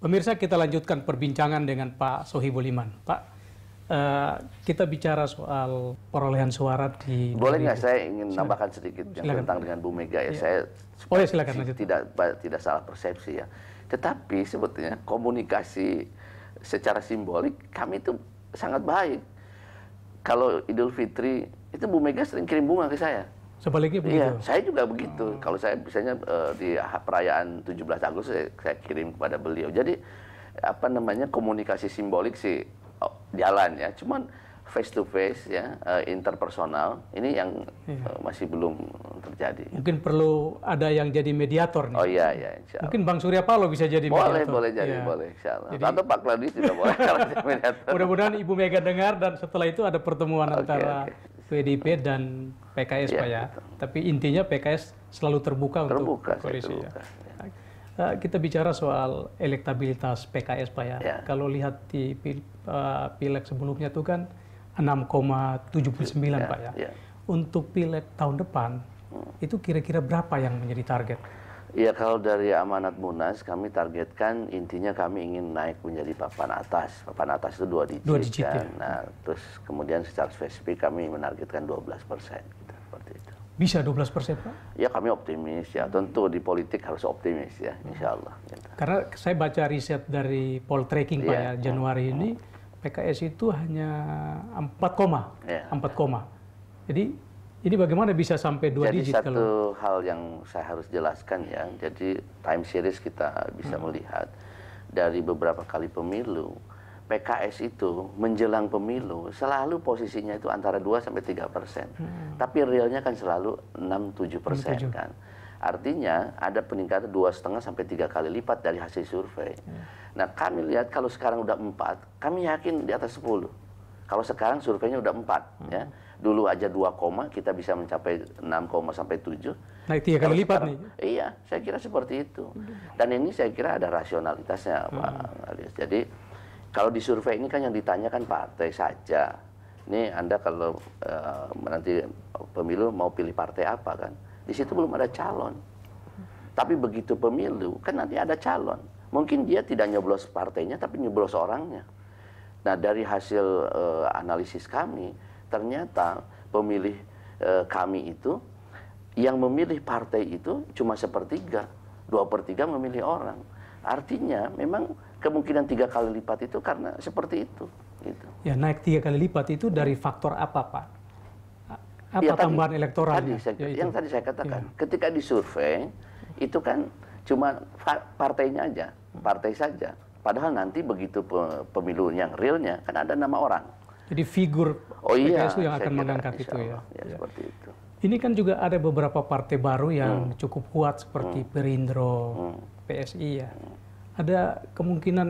Pemirsa kita lanjutkan perbincangan dengan Pak Sohibul Iman. Pak, uh, kita bicara soal perolehan suara di... Boleh nggak saya ingin silakan. nambahkan sedikit silakan. yang tentang dengan Bu Mega ya. Iya. Saya oh, ya, silakan, si, tidak tidak salah persepsi ya. Tetapi sebetulnya komunikasi secara simbolik kami itu sangat baik. Kalau Idul Fitri itu Bu Mega sering kirim bunga ke saya Sebaliknya iya, begitu. Iya, saya juga begitu. Oh. Kalau saya misalnya uh, eh, di perayaan 17 Agustus saya, saya kirim kepada beliau. Jadi apa namanya komunikasi simbolik sih oh, jalan ya. Cuman face to face ya uh, interpersonal ini yang iya. uh, masih belum terjadi. Mungkin perlu ada yang jadi mediator nih. Oh iya iya Mungkin Bang Surya Paloh bisa jadi boleh, mediator. Boleh iya. boleh jadi, ya. boleh Jadi, Atau Pak Kladis juga boleh kalau mediator. Mudah-mudahan Ibu Mega dengar dan setelah itu ada pertemuan okay, antara okay PDIP dan PKS ya, Pak ya. Betul. Tapi intinya PKS selalu terbuka, terbuka untuk koalisi ya. Eh, kita bicara soal elektabilitas PKS Pak ya. ya. Kalau lihat di eh, pileg sebelumnya itu kan 6,79 ya, Pak ya. ya. Untuk pileg tahun depan hmm. itu kira-kira berapa yang menjadi target? Ya kalau dari amanat Munas kami targetkan intinya kami ingin naik menjadi papan atas. Papan atas itu dua digit, dua digit kan? Ya. Nah, terus kemudian secara spesifik kami menargetkan 12 persen. Gitu, seperti itu. Bisa 12 persen Pak? Ya kami optimis ya. Hmm. Tentu di politik harus optimis ya, hmm. insya Allah. Gitu. Karena saya baca riset dari poll Poltreking Pak iya. ya, Januari hmm. ini PKS itu hanya 4 koma. Ya. 4 koma. Jadi jadi bagaimana bisa sampai dua Jadi digit? Jadi satu kalau... hal yang saya harus jelaskan ya. Jadi time series kita bisa hmm. melihat dari beberapa kali pemilu, PKS itu menjelang pemilu selalu posisinya itu antara 2 sampai tiga persen. Hmm. Tapi realnya kan selalu 6-7 persen kan. Artinya ada peningkatan dua setengah sampai tiga kali lipat dari hasil survei. Hmm. Nah kami lihat kalau sekarang udah empat, kami yakin di atas 10. Kalau sekarang surveinya udah empat, hmm. ya dulu aja 2 koma kita bisa mencapai 6 koma sampai 7. Naik tiga kali lipat sekarang, nih. Iya, saya kira seperti itu. Dan ini saya kira ada rasionalitasnya, hmm. Pak Alias Jadi kalau di survei ini kan yang ditanyakan partai saja. Ini Anda kalau uh, nanti pemilu mau pilih partai apa kan? Di situ belum ada calon. Tapi begitu pemilu kan nanti ada calon. Mungkin dia tidak nyoblos partainya tapi nyoblos orangnya. Nah, dari hasil uh, analisis kami ternyata pemilih e, kami itu yang memilih partai itu cuma sepertiga, dua per tiga memilih orang. Artinya memang kemungkinan tiga kali lipat itu karena seperti itu. Gitu. Ya naik tiga kali lipat itu dari faktor apa Pak? Apa ya, tambahan elektoral? yang tadi saya katakan, ya. ketika disurvei itu kan cuma partainya aja, partai saja. Padahal nanti begitu pemilu yang realnya kan ada nama orang jadi figur oh, iya, PKS yang akan mengangkat itu ya. ya, ya. Seperti itu. Ini kan juga ada beberapa partai baru yang hmm. cukup kuat seperti hmm. Perindro, hmm. PSI ya. Hmm. Ada kemungkinan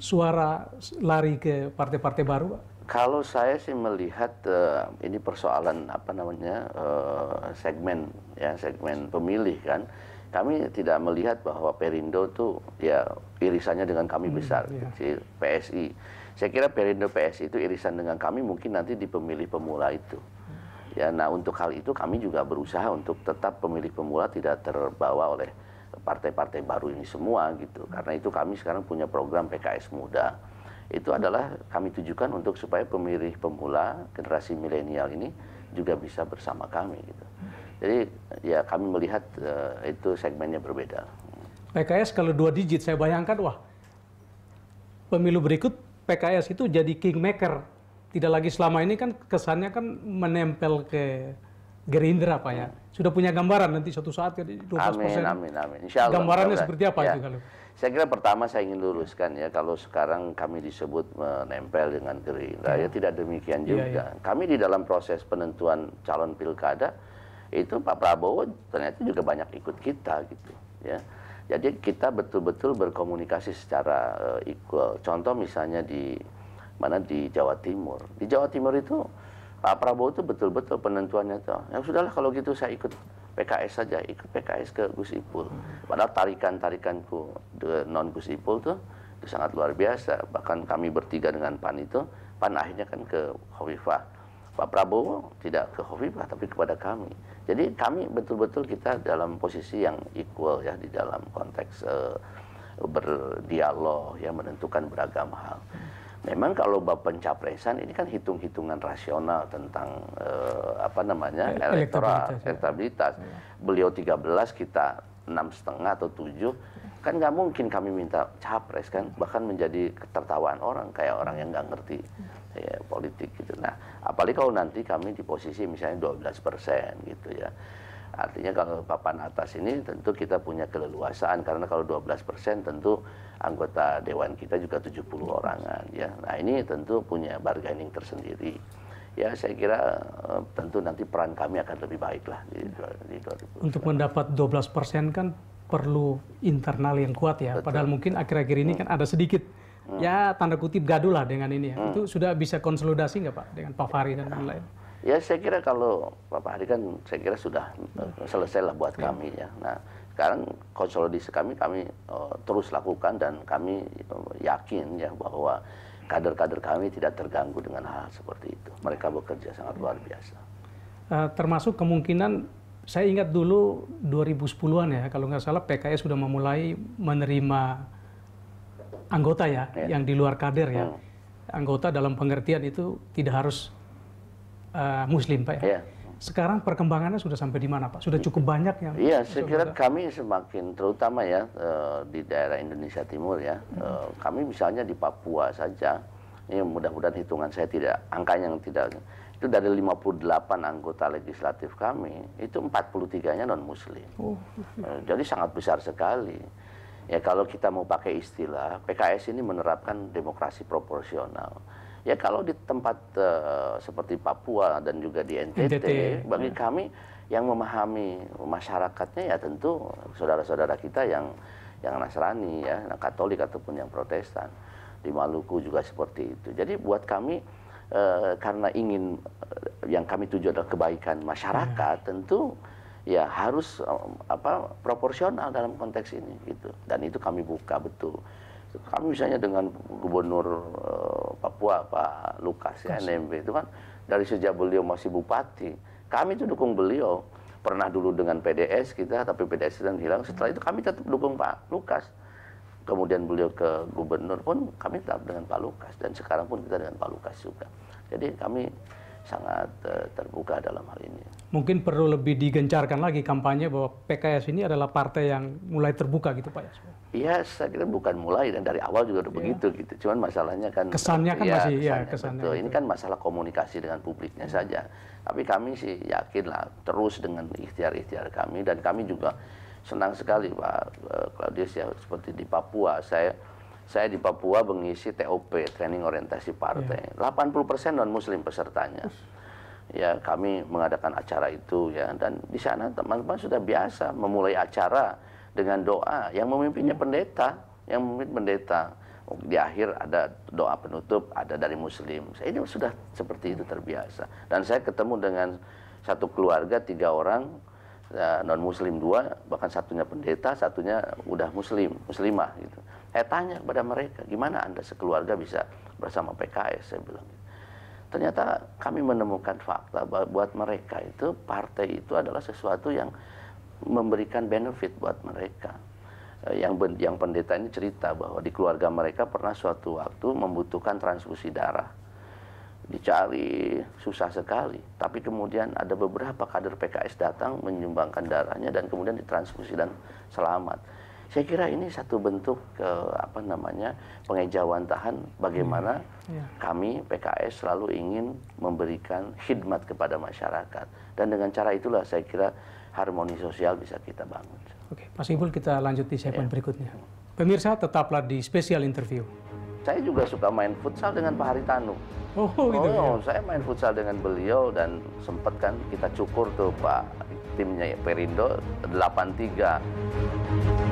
suara lari ke partai-partai baru, Kalau saya sih melihat uh, ini persoalan apa namanya uh, segmen ya segmen pemilih kan kami tidak melihat bahwa Perindo itu ya irisannya dengan kami hmm, besar, hmm, kecil, PSI. Saya kira Perindo PSI itu irisan dengan kami mungkin nanti di pemilih pemula itu. Ya, nah untuk hal itu kami juga berusaha untuk tetap pemilih pemula tidak terbawa oleh partai-partai baru ini semua gitu. Karena itu kami sekarang punya program PKS Muda itu adalah kami tujukan untuk supaya pemilih pemula generasi milenial ini juga bisa bersama kami gitu. Jadi ya kami melihat uh, itu segmennya berbeda. PKS kalau dua digit saya bayangkan wah pemilu berikut PKS itu jadi kingmaker. Tidak lagi selama ini kan kesannya kan menempel ke Gerindra Pak ya. Hmm. Sudah punya gambaran nanti suatu saat jadi 12 persen. Amin, amin, amin. Gambarannya seperti apa ya. itu kalau? Saya kira pertama saya ingin luruskan ya kalau sekarang kami disebut menempel dengan Gerindra iya. ya, tidak demikian iya, juga. Ya, ya. Kami di dalam proses penentuan calon pilkada itu Pak Prabowo ternyata juga banyak ikut kita gitu ya. Jadi kita betul-betul berkomunikasi secara uh, equal. Contoh misalnya di mana di Jawa Timur. Di Jawa Timur itu Pak Prabowo itu betul-betul penentuannya tuh. Ya sudahlah kalau gitu saya ikut PKS saja ikut PKS ke Gus Ipul padahal tarikan tarikanku non Gus Ipul tuh itu sangat luar biasa bahkan kami bertiga dengan Pan itu Pan akhirnya kan ke Khofifah Pak Prabowo tidak ke Khofifah tapi kepada kami jadi kami betul-betul kita dalam posisi yang equal ya di dalam konteks uh, berdialog ya menentukan beragam hal memang kalau bab pencapresan ini kan hitung-hitungan rasional tentang eh, apa namanya ya, elektoral elektabilitas. Ya. Iya. Beliau 13 kita enam setengah atau tujuh kan nggak mungkin kami minta capres kan bahkan menjadi ketertawaan orang kayak orang yang nggak ngerti ya, politik gitu. Nah apalagi kalau nanti kami di posisi misalnya 12 persen gitu ya. Artinya kalau papan atas ini tentu kita punya keleluasaan karena kalau 12 persen tentu anggota dewan kita juga 70 orangan ya. Nah, ini tentu punya bargaining tersendiri. Ya, saya kira eh, tentu nanti peran kami akan lebih baik lah di, di 2020. Untuk mendapat 12 persen kan perlu internal yang kuat ya. Betul. Padahal mungkin akhir-akhir ini hmm. kan ada sedikit hmm. ya tanda kutip gaduh lah dengan ini ya. Hmm. Itu sudah bisa konsolidasi nggak Pak dengan Pak Fahri dan lain-lain? Ya saya kira kalau Pak Fahri kan saya kira sudah hmm. selesai lah buat hmm. kami ya. Nah sekarang konsolidasi kami kami uh, terus lakukan dan kami uh, yakin ya bahwa kader-kader kami tidak terganggu dengan hal, hal seperti itu. Mereka bekerja sangat luar biasa. Uh, termasuk kemungkinan saya ingat dulu 2010-an ya kalau nggak salah PKS sudah memulai menerima anggota ya, ya. yang di luar kader ya. Hmm. Anggota dalam pengertian itu tidak harus uh, muslim Pak ya. ya sekarang perkembangannya sudah sampai di mana Pak? Sudah cukup banyak yang Iya, saya kira sudah... kami semakin terutama ya eh, di daerah Indonesia Timur ya. Hmm. Eh, kami misalnya di Papua saja, ini mudah-mudahan hitungan saya tidak angkanya yang tidak itu dari 58 anggota legislatif kami itu 43-nya non muslim. Oh. Iya. Eh, jadi sangat besar sekali. Ya kalau kita mau pakai istilah PKS ini menerapkan demokrasi proporsional Ya kalau di tempat uh, seperti Papua dan juga di NTT, NTT ya. bagi ya. kami yang memahami masyarakatnya ya tentu saudara-saudara kita yang yang Nasrani ya, yang Katolik ataupun yang Protestan. Di Maluku juga seperti itu. Jadi buat kami uh, karena ingin uh, yang kami tuju adalah kebaikan masyarakat, ya. tentu ya harus um, apa proporsional dalam konteks ini gitu. Dan itu kami buka betul. Kami misalnya dengan gubernur uh, Papua Pak Lukas ya NMB itu kan dari sejak beliau masih bupati kami itu dukung beliau pernah dulu dengan PDS kita tapi PDS sedang hilang setelah itu kami tetap dukung Pak Lukas kemudian beliau ke gubernur pun kami tetap dengan Pak Lukas dan sekarang pun kita dengan Pak Lukas juga jadi kami sangat uh, terbuka dalam hal ini. Mungkin perlu lebih digencarkan lagi kampanye bahwa PKS ini adalah partai yang mulai terbuka gitu Pak Yasmin. Iya, saya kira bukan mulai dan dari awal juga udah ya. begitu gitu. Cuman masalahnya kan kesannya kan ya, masih iya, kesannya, ya kesannya. Betul. Ini gitu. kan masalah komunikasi dengan publiknya hmm. saja. Tapi kami sih yakin lah terus dengan ikhtiar-ikhtiar kami dan kami juga senang sekali Pak eh, Claudius ya seperti di Papua saya saya di Papua mengisi TOP training orientasi partai yeah. Iya. 80% non muslim pesertanya ya kami mengadakan acara itu ya dan di sana teman-teman sudah biasa memulai acara dengan doa yang memimpinnya iya. pendeta yang memimpin pendeta di akhir ada doa penutup ada dari muslim saya ini sudah seperti itu terbiasa dan saya ketemu dengan satu keluarga tiga orang eh, non muslim dua bahkan satunya pendeta satunya udah muslim muslimah gitu saya tanya kepada mereka, gimana Anda sekeluarga bisa bersama PKS? Saya bilang. Gitu. Ternyata kami menemukan fakta bahwa buat mereka itu partai itu adalah sesuatu yang memberikan benefit buat mereka. Eh, yang yang pendeta ini cerita bahwa di keluarga mereka pernah suatu waktu membutuhkan transfusi darah. Dicari susah sekali, tapi kemudian ada beberapa kader PKS datang menyumbangkan darahnya dan kemudian ditransfusi dan selamat saya kira ini satu bentuk ke eh, apa namanya pengejawantahan bagaimana hmm. yeah. kami PKS selalu ingin memberikan khidmat kepada masyarakat dan dengan cara itulah saya kira harmoni sosial bisa kita bangun. Oke, Mas Ibul kita lanjut di segmen yeah. berikutnya. Pemirsa tetaplah di spesial interview. Saya juga suka main futsal dengan Pak Haritanu. Oh, gitu oh, gitu ya. saya main futsal dengan beliau dan sempat kan kita cukur tuh Pak timnya ya Perindo 83.